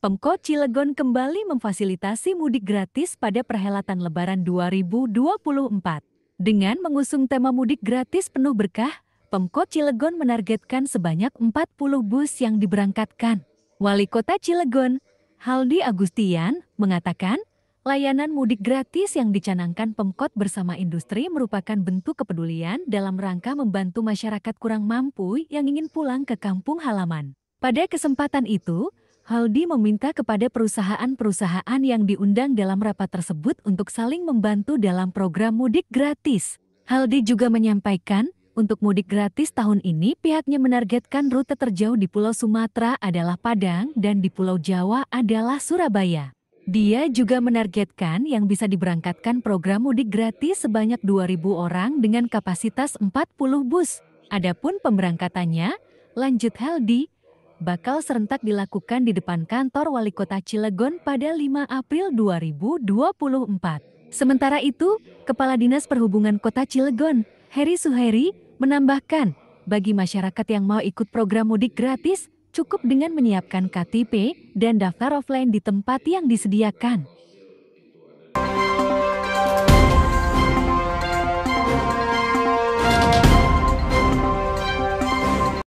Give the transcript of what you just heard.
Pemkot Cilegon kembali memfasilitasi mudik gratis pada perhelatan Lebaran 2024. Dengan mengusung tema mudik gratis penuh berkah, Pemkot Cilegon menargetkan sebanyak 40 bus yang diberangkatkan. Wali Kota Cilegon, Haldi Agustian, mengatakan, layanan mudik gratis yang dicanangkan Pemkot bersama industri merupakan bentuk kepedulian dalam rangka membantu masyarakat kurang mampu yang ingin pulang ke kampung halaman. Pada kesempatan itu, Haldi meminta kepada perusahaan-perusahaan yang diundang dalam rapat tersebut untuk saling membantu dalam program mudik gratis. Haldi juga menyampaikan, untuk mudik gratis tahun ini pihaknya menargetkan rute terjauh di Pulau Sumatera adalah Padang dan di Pulau Jawa adalah Surabaya. Dia juga menargetkan yang bisa diberangkatkan program mudik gratis sebanyak 2.000 orang dengan kapasitas 40 bus. Adapun pemberangkatannya, lanjut Haldi bakal serentak dilakukan di depan kantor wali kota Cilegon pada 5 April 2024. Sementara itu, Kepala Dinas Perhubungan Kota Cilegon, Heri Suheri, menambahkan, bagi masyarakat yang mau ikut program mudik gratis, cukup dengan menyiapkan KTP dan daftar offline di tempat yang disediakan.